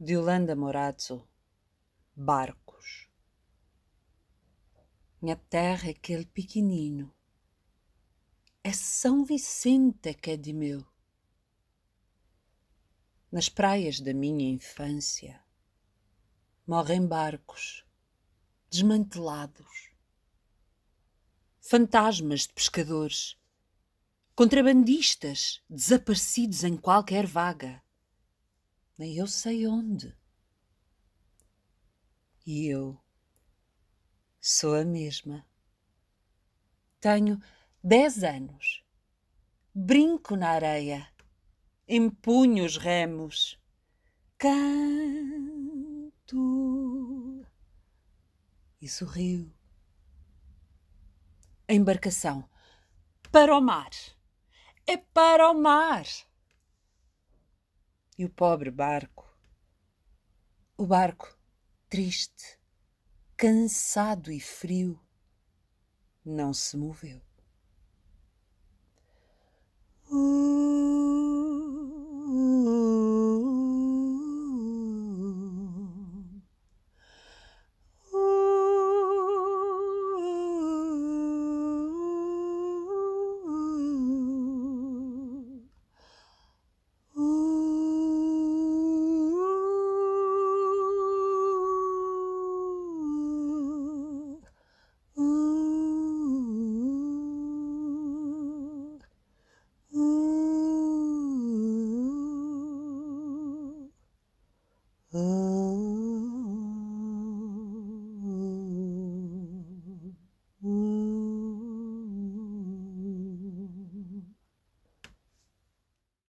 de Yolanda Morazzo Barcos Minha terra é aquele pequenino É São Vicente que é de meu Nas praias da minha infância Morrem barcos desmantelados Fantasmas de pescadores Contrabandistas desaparecidos em qualquer vaga nem eu sei onde. E eu sou a mesma. Tenho dez anos. Brinco na areia, empunho os remos, canto e sorrio. A embarcação para o mar. É para o mar e o pobre barco. O barco, triste, cansado e frio, não se moveu.